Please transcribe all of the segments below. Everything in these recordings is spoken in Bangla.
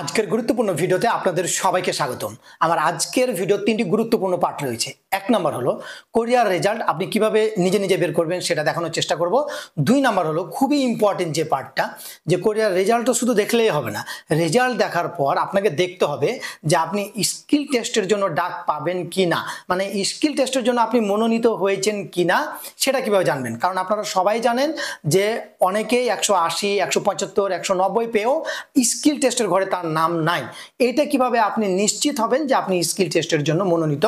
আজকের গুরুত্বপূর্ণ ভিডিওতে আপনাদের সবাইকে স্বাগতম আমার আজকের ভিডিও তিনটি গুরুত্বপূর্ণ পাঠ রয়েছে এক নম্বর হলো কোরিয়ার রেজাল্ট আপনি কিভাবে নিজে নিজে বের করবেন সেটা দেখানোর চেষ্টা করব দুই নাম্বার হলো খুবই ইম্পর্টেন্ট যে পার্টটা যে কোরিয়ার রেজাল্টও শুধু দেখলেই হবে না রেজাল্ট দেখার পর আপনাকে দেখতে হবে যে আপনি স্কিল টেস্টের জন্য ডাক পাবেন কি না মানে স্কিল টেস্টের জন্য আপনি মনোনীত হয়েছেন কি না সেটা কিভাবে জানবেন কারণ আপনারা সবাই জানেন যে অনেকেই একশো আশি একশো পঁচাত্তর একশো নব্বই পেয়েও স্কিল টেস্টের ঘরে তার নাম নাই এটা কিভাবে আপনি নিশ্চিত হবেন যে আপনি স্কিল টেস্টের জন্য মনোনীত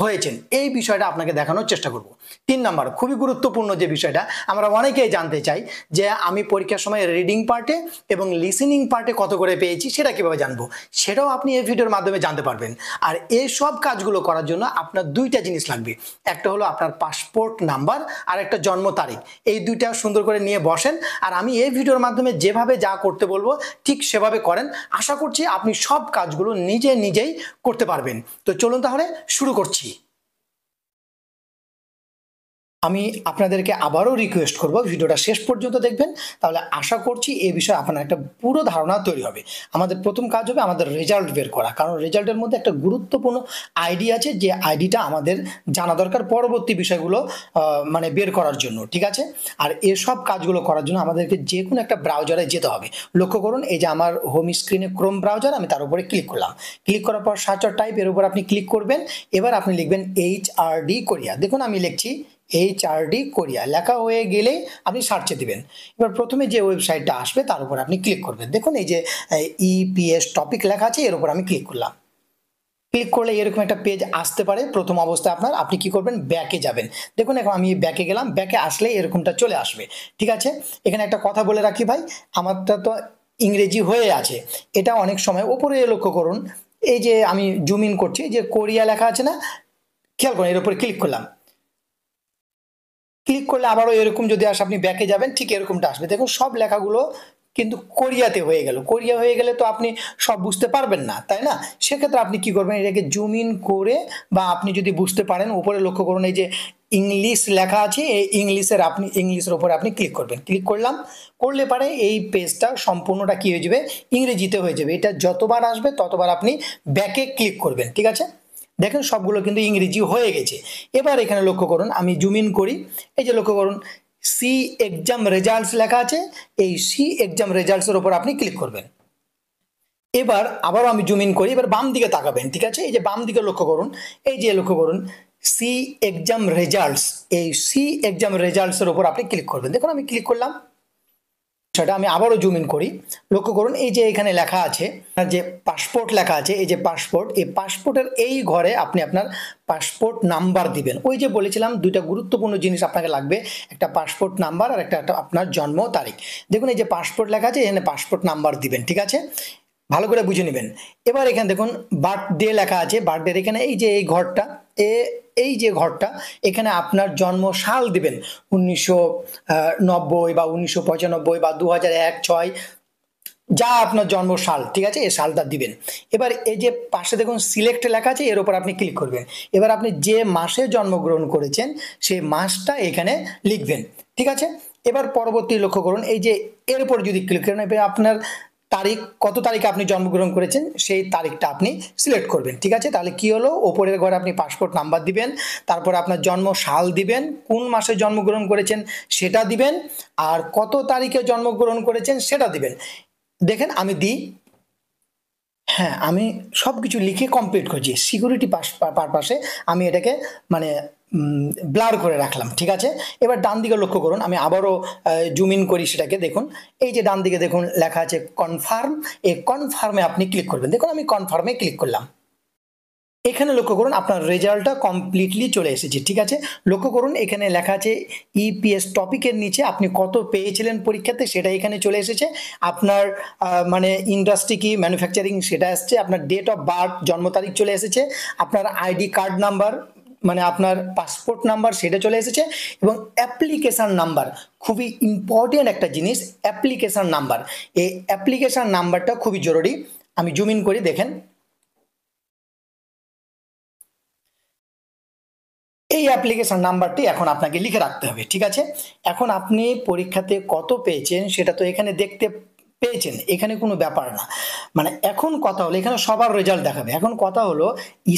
হয়েছেন এই বিষয়টা আপনাকে দেখানোর চেষ্টা করব তিন নাম্বার খুবই গুরুত্বপূর্ণ যে বিষয়টা আমরা অনেকেই জানতে চাই যে আমি পরীক্ষার সময় রিডিং পার্টে এবং লিসেনিং পার্টে কত করে পেয়েছি সেটা কিভাবে জানবো সেটাও আপনি এই ভিডিওর মাধ্যমে জানতে পারবেন আর এই সব কাজগুলো করার জন্য আপনার দুইটা জিনিস লাগবে একটা হলো আপনার পাসপোর্ট নাম্বার আর একটা জন্ম তারিখ এই দুইটা সুন্দর করে নিয়ে বসেন আর আমি এই ভিডিওর মাধ্যমে যেভাবে যা করতে বলবো ঠিক সেভাবে করেন আশা করছি আপনি সব কাজগুলো নিজে নিজেই করতে পারবেন তো চলুন তাহলে শুরু করছি আমি আপনাদেরকে আবারও রিকোয়েস্ট করব ভিডিওটা শেষ পর্যন্ত দেখবেন তাহলে আশা করছি এ বিষয়ে আপনার একটা পুরো ধারণা তৈরি হবে আমাদের প্রথম কাজ হবে আমাদের রেজাল্ট বের করা কারণ রেজাল্টের মধ্যে একটা গুরুত্বপূর্ণ আইডি আছে যে আইডিটা আমাদের জানা দরকার পরবর্তী বিষয়গুলো মানে বের করার জন্য ঠিক আছে আর এসব কাজগুলো করার জন্য আমাদেরকে যে কোনো একটা ব্রাউজারে যেতে হবে লক্ষ্য করুন এই যে আমার হোম স্ক্রিনে ক্রোম ব্রাউজার আমি তার উপরে ক্লিক করলাম ক্লিক করার পর সার্চার টাইপ এর উপর আপনি ক্লিক করবেন এবার আপনি লিখবেন এইচ আর ডি কোরিয়া দেখুন আমি লিখছি এই চারটি কোরিয়া লেখা হয়ে গেলে আপনি সার্চে দিবেন এবার প্রথমে যে ওয়েবসাইটটা আসবে তার উপর আপনি ক্লিক করবেন দেখুন এই যে ইপিএস টপিক e লেখা আছে এর উপর আমি ক্লিক করলাম ক্লিক করলে এরকম একটা পেজ আসতে পারে প্রথম অবস্থায় আপনার আপনি কি করবেন ব্যাকে যাবেন দেখুন এখন আমি ব্যাকে গেলাম ব্যাকে আসলে এরকমটা চলে আসবে ঠিক আছে এখানে একটা কথা বলে রাখি ভাই আমারটা তো ইংরেজি হয়ে আছে এটা অনেক সময় ওপরে লক্ষ্য করুন এই যে আমি জুম ইন করছি যে কোরিয়া লেখা আছে না খেয়াল করুন এর উপরে ক্লিক করলাম ক্লিক করলে আবারও এরকম যদি আসে আপনি ব্যাকে যাবেন ঠিক এরকমটা আসবে দেখুন সব লেখাগুলো কিন্তু কোরিয়াতে হয়ে গেল কোরিয়া হয়ে গেলে তো আপনি সব বুঝতে পারবেন না তাই না সেক্ষেত্রে আপনি কি করবেন এটাকে জুম ইন করে বা আপনি যদি বুঝতে পারেন উপরে লক্ষ্য করুন এই যে ইংলিশ লেখা আছে এই ইংলিশের আপনি ইংলিশের ওপরে আপনি ক্লিক করবেন ক্লিক করলাম করলে পারে এই পেজটা সম্পূর্ণটা কী হয়ে যাবে ইংরেজিতে হয়ে যাবে এটা যতবার আসবে ততবার আপনি ব্যাকে ক্লিক করবেন ঠিক আছে দেখেন সবগুলো কিন্তু ইংরেজি হয়ে গেছে এবার এখানে লক্ষ্য করুন আমি জুম ইন করি এই যে লক্ষ্য করুন সি এক্সাম রেজাল্টস লেখা আছে এই সি এক্সাম রেজাল্টসের ওপর আপনি ক্লিক করবেন এবার আবারও আমি জুম ইন করি এবার বাম দিকে তাকাবেন ঠিক আছে এই যে বাম দিকে লক্ষ্য করুন এই যে লক্ষ্য করুন সি এক্সাম রেজাল্টস এই সি এক্সাম রেজাল্টসের ওপর আপনি ক্লিক করবেন দেখুন আমি ক্লিক করলাম সেটা আমি আবারও জুম ইন করি লক্ষ্য করুন এই যে এখানে লেখা আছে যে পাসপোর্ট লেখা আছে এই যে পাসপোর্ট এই পাসপোর্টের এই ঘরে আপনি আপনার পাসপোর্ট নাম্বার দিবেন ওই যে বলেছিলাম দুইটা গুরুত্বপূর্ণ জিনিস আপনাকে লাগবে একটা পাসপোর্ট নাম্বার আর একটা আপনার জন্ম তারিখ দেখুন এই যে পাসপোর্ট লেখা আছে এখানে পাসপোর্ট নাম্বার দিবেন ঠিক আছে ভালো করে বুঝে নেবেন এবার এখানে দেখুন বার্থডে লেখা আছে বার্থডের এখানে এই যে এই ঘরটা এ এই যে ঘরটা এখানে আপনার জন্ম সাল দিবেন উনিশশো নব্বই বা উনিশশো পঁচানব্বই বা দু হাজার এক ছয় যা আপনার জন্ম সাল ঠিক আছে এ সালটা দিবেন এবার এই যে পাশে দেখুন সিলেক্ট লেখা আছে এর উপর আপনি ক্লিক করবেন এবার আপনি যে মাসে জন্মগ্রহণ করেছেন সেই মাসটা এখানে লিখবেন ঠিক আছে এবার পরবর্তী লক্ষ্য করুন এই যে এর উপর যদি ক্লিক করেন এবার আপনার তারিখ কত তারিখে আপনি জন্মগ্রহণ করেছেন সেই তারিখটা আপনি সিলেক্ট করবেন ঠিক আছে তাহলে কি হলো ওপরের ঘরে আপনি পাসপোর্ট নাম্বার দিবেন তারপর আপনার জন্ম সাল দিবেন কোন মাসে জন্মগ্রহণ করেছেন সেটা দিবেন আর কত তারিখে জন্মগ্রহণ করেছেন সেটা দিবেন দেখেন আমি দিই হ্যাঁ আমি সব কিছু লিখে কমপ্লিট করছি সিকিউরিটি পারপাসে আমি এটাকে মানে ব্লার করে রাখলাম ঠিক আছে এবার ডান দিকে লক্ষ্য করুন আমি আবারও জুম ইন করি সেটাকে দেখুন এই যে ডান দিকে দেখুন লেখা আছে কনফার্ম এই কনফার্মে আপনি ক্লিক করবেন দেখুন আমি কনফার্মে ক্লিক করলাম এখানে লক্ষ্য করুন আপনার রেজাল্টটা কমপ্লিটলি চলে এসেছে ঠিক আছে লক্ষ্য করুন এখানে লেখা আছে ইপিএস e টপিকের নিচে আপনি কত পেয়েছিলেন পরীক্ষাতে সেটা এখানে চলে এসেছে আপনার মানে ইন্ডাস্ট্রি কি ম্যানুফ্যাকচারিং সেটা আসছে আপনার ডেট অফ বার্থ জন্ম তারিখ চলে এসেছে আপনার আইডি কার্ড নাম্বার মানে আপনার পাসপোর্ট নাম্বার সেটা চলে এসেছে এবং অ্যাপ্লিকেশান নাম্বার খুবই ইম্পর্টেন্ট একটা জিনিস অ্যাপ্লিকেশান নাম্বার এই অ্যাপ্লিকেশান নাম্বারটা খুবই জরুরি আমি জুম ইন করি দেখেন এই অ্যাপ্লিকেশন নাম্বারটি এখন আপনাকে লিখে রাখতে হবে ঠিক আছে এখন আপনি পরীক্ষাতে কত পেয়েছেন সেটা তো এখানে দেখতে পেয়েছেন এখানে কোনো ব্যাপার না মানে এখন কথা হলো এখানে সবার রেজাল্ট দেখাবে এখন কথা হলো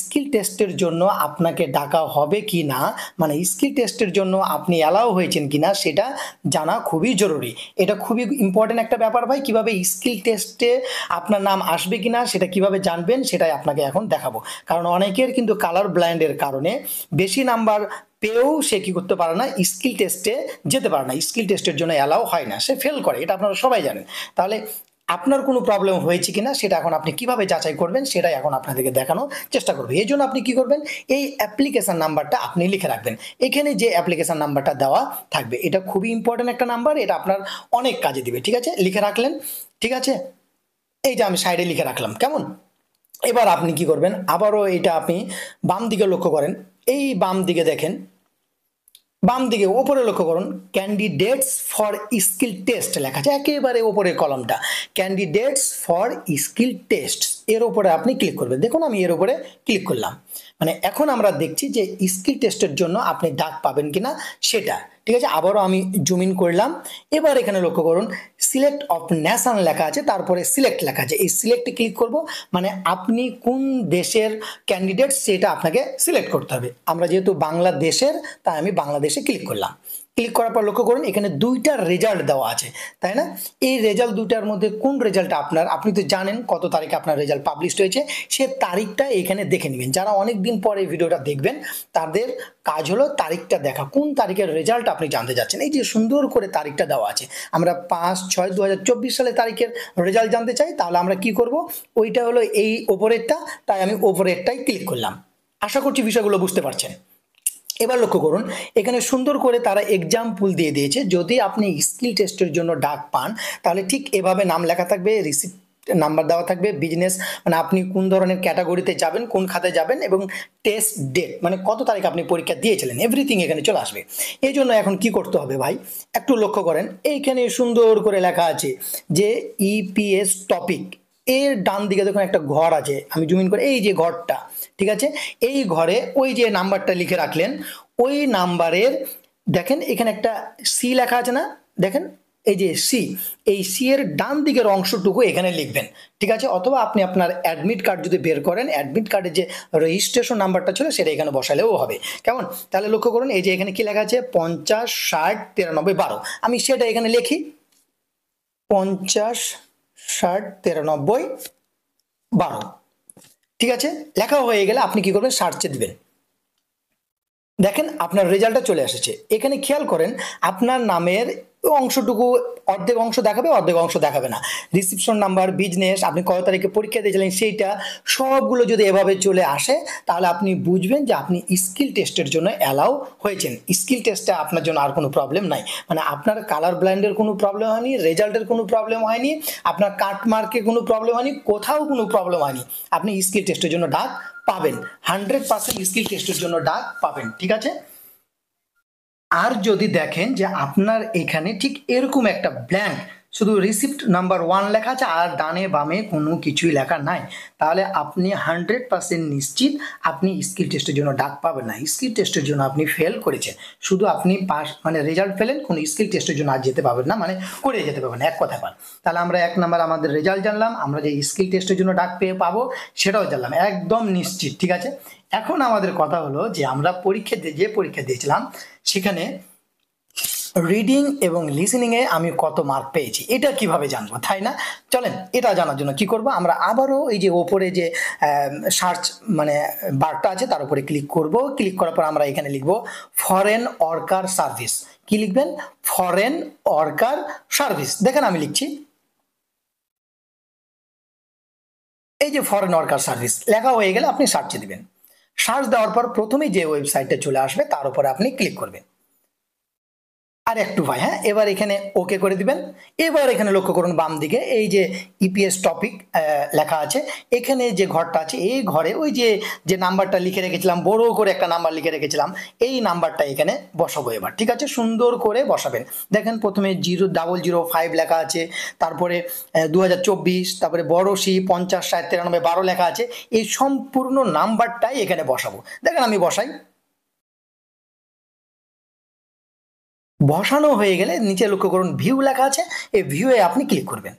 স্কিল টেস্টের জন্য আপনাকে ডাকা হবে কি না মানে স্কিল টেস্টের জন্য আপনি অ্যালাউ হয়েছেন কি না সেটা জানা খুবই জরুরি এটা খুবই ইম্পর্টেন্ট একটা ব্যাপার ভাই কিভাবে স্কিল টেস্টে আপনার নাম আসবে কি না সেটা কিভাবে জানবেন সেটাই আপনাকে এখন দেখাবো কারণ অনেকের কিন্তু কালার ব্লাইন্ডের কারণে বেশি নাম্বার পেয়েও সে কী করতে পারে না স্কিল টেস্টে যেতে পারে না স্কিল টেস্টের জন্য অ্যালাও হয় না সে ফেল করে এটা আপনারা সবাই জানেন তাহলে আপনার কোনো প্রবলেম হয়েছে কি না সেটা এখন আপনি কিভাবে যাচাই করবেন সেটাই এখন আপনাদেরকে দেখানোর চেষ্টা করবে এই জন্য আপনি কি করবেন এই অ্যাপ্লিকেশান নাম্বারটা আপনি লিখে রাখবেন এখানে যে অ্যাপ্লিকেশান নাম্বারটা দেওয়া থাকবে এটা খুবই ইম্পর্ট্যান্ট একটা নাম্বার এটা আপনার অনেক কাজে দিবে ঠিক আছে লিখে রাখলেন ঠিক আছে এই যে আমি সাইডে লিখে রাখলাম কেমন এবার আপনি কি করবেন আবারও এটা আপনি বাম দিকে লক্ষ্য করেন এই বাম দিকে দেখেন বাম দিকে ওপরে লক্ষ্য করুন ক্যান্ডিডেটস ফর স্কিল টেস্ট লেখা আছে একেবারে ওপরে কলমটা ক্যান্ডিডেটস ফর স্কিল টেস্ট এর ওপরে আপনি ক্লিক করবেন দেখুন আমি এর ওপরে ক্লিক করলাম মানে এখন আমরা দেখছি যে স্কিল টেস্টের জন্য আপনি ডাক পাবেন কিনা সেটা ঠিক আছে আবারও আমি জুম ইন করলাম এবার এখানে লক্ষ্য করুন সিলেক্ট অফ ন্যাশন লেখা আছে তারপরে সিলেক্ট লেখা আছে এই সিলেক্টে ক্লিক করব মানে আপনি কোন দেশের ক্যান্ডিডেট সেটা আপনাকে সিলেক্ট করতে হবে আমরা যেহেতু বাংলাদেশের তাই আমি বাংলাদেশে ক্লিক করলাম ক্লিক করার পর লক্ষ্য করুন এখানে দুইটা রেজাল্ট দেওয়া আছে তাই না এই রেজাল্ট দুইটার মধ্যে কোন রেজাল্ট আপনার আপনি তো জানেন কত তারিখে আপনার রেজাল্ট পাবলিশড হয়েছে সে তারিখটা এখানে দেখে নেবেন যারা অনেক দিন পরে এই ভিডিওটা দেখবেন তাদের কাজ হলো তারিখটা দেখা কোন তারিখের রেজাল্ট আপনি জানতে যাচ্ছেন এই যে সুন্দর করে তারিখটা দেওয়া আছে আমরা পাঁচ ছয় দু সালে তারিখের রেজাল্ট জানতে চাই তাহলে আমরা কি করব ওইটা হলো এই ওপরেরটা তাই আমি ওপরেরটাই ক্লিক করলাম আশা করছি বিষয়গুলো বুঝতে পারছেন এবার লক্ষ্য করুন এখানে সুন্দর করে তারা এক্সাম্পল দিয়ে দিয়েছে যদি আপনি স্কিল টেস্টের জন্য ডাক পান তাহলে ঠিক এভাবে নাম লেখা থাকবে রিসিপ্ট নাম্বার দেওয়া থাকবে বিজনেস মানে আপনি কোন ধরনের ক্যাটাগরিতে যাবেন কোন খাতে যাবেন এবং টেস্ট ডেট মানে কত তারিখ আপনি পরীক্ষা দিয়েছিলেন এভরিথিং এখানে চলে আসবে এই জন্য এখন কি করতে হবে ভাই একটু লক্ষ্য করেন এইখানে সুন্দর করে লেখা আছে যে ইপিএস e টপিক এর ডান দিকে দেখুন একটা ঘর আছে আমি জুমিন করে এই যে ঘরটা ঠিক আছে এই ঘরে ওই যে নাম্বারটা লিখে রাখলেন ওই নাম্বারের দেখেন এখানে একটা সি লেখা আছে না দেখেন এই যে সি এই সি এর ডান দিকের অংশটুকু এখানে লিখবেন ঠিক আছে অথবা আপনি আপনার অ্যাডমিট কার্ড যদি বের করেন অ্যাডমিট কার্ডের যে রেজিস্ট্রেশন নাম্বারটা ছিল সেটা এখানে বসালেও হবে কেমন তাহলে লক্ষ্য করুন এই যে এখানে কি লেখা আছে পঞ্চাশ ষাট তিরানব্বই বারো আমি সেটা এখানে লিখি পঞ্চাশ ষাট তিরানব্বই বারো ঠিক আছে লেখা হয়ে গেলে আপনি কি করবেন সার্চে দিবেন দেখেন আপনার রেজাল্টটা চলে এসেছে এখানে খেয়াল করেন আপনার নামের অংশটুকু অর্ধেক অংশ দেখাবে অর্ধেক অংশ দেখাবে না রিসিপশন নাম্বার বিজনেস আপনি কত তারিখে পরীক্ষা দিয়েছিলেন সেইটা সবগুলো যদি এভাবে চলে আসে তাহলে আপনি বুঝবেন যে আপনি স্কিল টেস্টের জন্য অ্যালাউ হয়েছেন স্কিল টেস্টে আপনার জন্য আর কোনো প্রবলেম নাই মানে আপনার কালার ব্লাইন্ডের কোনো প্রবলেম হয়নি রেজাল্টের কোনো প্রবলেম হয়নি আপনার কাটমার্কে কোনো প্রবলেম হয়নি কোথাও কোনো প্রবলেম হয়নি আপনি স্কিল টেস্টের জন্য ডাক পাবেন হান্ড্রেড পার্সেন্ট স্কিল টেস্টের জন্য ডাক পাবেন ঠিক আছে আর যদি দেখেন যে আপনার এখানে ঠিক এরকম একটা ব্ল্যাঙ্ক শুধু রিসিপ্ট নাম্বার ওয়ান লেখা আছে আর ডানে বামে কোনো কিছুই লেখা নাই তাহলে আপনি হান্ড্রেড পার্সেন্ট নিশ্চিত আপনি স্কিল টেস্টের জন্য ডাক পাবেন না স্কিল টেস্টের জন্য আপনি ফেল করেছেন শুধু আপনি পাস মানে রেজাল্ট ফেলেন কোনো স্কিল টেস্টের জন্য আর যেতে পারবেন না মানে করে যেতে পারবেন এক কথা পান তাহলে আমরা এক নাম্বার আমাদের রেজাল্ট জানলাম আমরা যে স্কিল টেস্টের জন্য ডাক পেয়ে পাবো সেটাও জানলাম একদম নিশ্চিত ঠিক আছে এখন আমাদের কথা হলো যে আমরা পরীক্ষা যে পরীক্ষা দিয়েছিলাম সেখানে রিডিং এবং লিসেনিংয়ে আমি কত মার্ক পেয়েছি এটা কিভাবে জানবো তাই না চলেন এটা জানার জন্য কি করব আমরা আবারও এই যে ওপরে যে সার্চ মানে বারটা আছে তার উপরে ক্লিক করব ক্লিক করার পর আমরা এখানে লিখব ফরেন অর্কার সার্ভিস কি লিখবেন ফরেন অর্কার সার্ভিস দেখেন আমি লিখছি এই যে ফরেন অর্কার সার্ভিস লেখা হয়ে গেলে আপনি সার্চে দিবেন সার্চ দেওয়ার পর প্রথমেই যে ওয়েবসাইটটা চলে আসবে তার উপরে আপনি ক্লিক করবেন আর একটু ভাই হ্যাঁ এবার এখানে ওকে করে দিবেন এবার এখানে লক্ষ্য করুন বাম দিকে এই যে ইপিএস e টপিক লেখা আছে এখানে যে ঘরটা আছে এই ঘরে ওই যে যে নাম্বারটা লিখে রেখেছিলাম বড় করে একটা নাম্বার লিখে রেখেছিলাম এই নাম্বারটা এখানে বসাবো এবার ঠিক আছে সুন্দর করে বসাবেন দেখেন প্রথমে জিরো ডাবল জিরো ফাইভ লেখা আছে তারপরে দু তারপরে বড় সি পঞ্চাশ ষাট তিরানব্বই বারো লেখা আছে এই সম্পূর্ণ নাম্বারটাই এখানে বসাবো দেখেন আমি বসাই বসানো হয়ে গেলে নিচে লক্ষ্য করুন ভিউ লেখা আছে এই ভিউ এ আপনি ক্লিক করবেন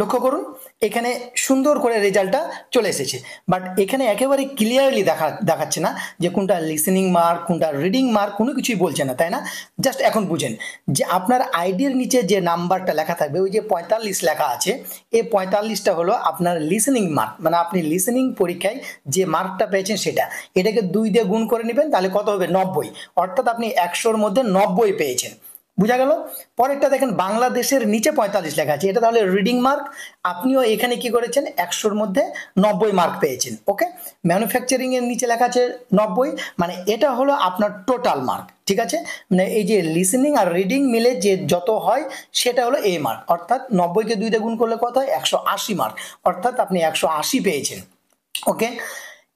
লক্ষ্য করুন এখানে সুন্দর করে রেজাল্টটা চলে এসেছে বাট এখানে একেবারে ক্লিয়ারলি দেখা দেখাচ্ছে না যে কোনটা লিসেনিং মার্ক কোনটা রিডিং মার্ক কোনো কিছুই বলছে না তাই না জাস্ট এখন বুঝেন যে আপনার আইডির নিচে যে নাম্বারটা লেখা থাকবে ওই যে পঁয়তাল্লিশ লেখা আছে এই পঁয়তাল্লিশটা হলো আপনার লিসেনিং মার্ক মানে আপনি লিসেনিং পরীক্ষায় যে মার্কটা পেয়েছেন সেটা এটাকে দুই দিয়ে গুণ করে নেবেন তাহলে কত হবে নব্বই অর্থাৎ আপনি একশোর মধ্যে নব্বই পেয়েছেন বুঝা গেল পরেরটা দেখেন বাংলাদেশের নিচে পঁয়তাল্লিশ লেখা আছে এটা তাহলে রিডিং মার্ক আপনিও এখানে কি করেছেন একশোর মধ্যে নব্বই মার্ক পেয়েছেন ওকে ম্যানুফ্যাকচারিংয়ের নিচে লেখা আছে নব্বই মানে এটা হলো আপনার টোটাল মার্ক ঠিক আছে মানে এই যে লিসেনিং আর রিডিং মিলে যে যত হয় সেটা হলো এ মার্ক অর্থাৎ নব্বইকে দুইটা গুণ করলে কত হয় একশো আশি মার্ক অর্থাৎ আপনি একশো আশি পেয়েছেন ওকে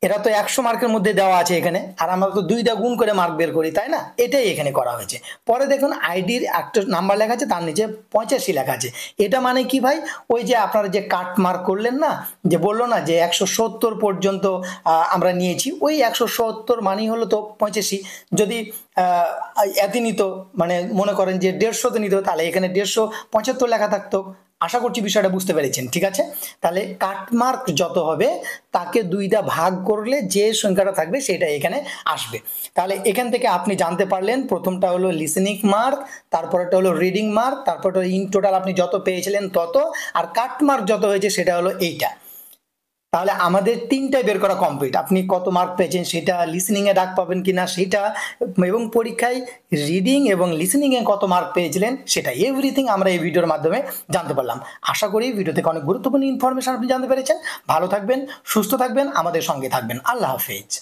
এটা তো একশো মার্কের মধ্যে দেওয়া আছে এখানে আর আমরা তো দুইটা গুণ করে মার্ক বের করি তাই না এটাই এখানে করা হয়েছে পরে দেখুন আইডির একটা নাম্বার লেখা আছে তার নিচে পঁচাশি লেখা আছে এটা মানে কি ভাই ওই যে আপনারা যে কাট মার্ক করলেন না যে বললো না যে একশো সত্তর পর্যন্ত আমরা নিয়েছি ওই একশো সত্তর মানেই হলো তো পঁচাশি যদি এতে নিত মানে মনে করেন যে দেড়শোতে নিত তাহলে এখানে দেড়শো পঁচাত্তর লেখা থাকতো আশা করছি বিষয়টা বুঝতে পেরেছেন ঠিক আছে তাহলে কাটমার্ক যত হবে তাকে দুইটা ভাগ করলে যে সংখ্যাটা থাকবে সেটা এখানে আসবে তাহলে এখান থেকে আপনি জানতে পারলেন প্রথমটা হলো লিসেনিং মার্ক তারপরেটা হলো রিডিং মার্ক তারপরটা ইন টোটাল আপনি যত পেয়েছিলেন তত আর কাটমার্ক যত হয়েছে সেটা হলো এইটা তাহলে আমাদের তিনটাই বের করা কমপ্লিট আপনি কত মার্ক পেয়েছেন সেটা এ ডাক পাবেন কি না সেটা এবং পরীক্ষায় রিডিং এবং এ কত মার্ক পেয়েছিলেন সেটা এভরিথিং আমরা এই ভিডিওর মাধ্যমে জানতে পারলাম আশা করি ভিডিও থেকে অনেক গুরুত্বপূর্ণ ইনফরমেশন আপনি জানতে পেরেছেন ভালো থাকবেন সুস্থ থাকবেন আমাদের সঙ্গে থাকবেন আল্লাহ হাফেজ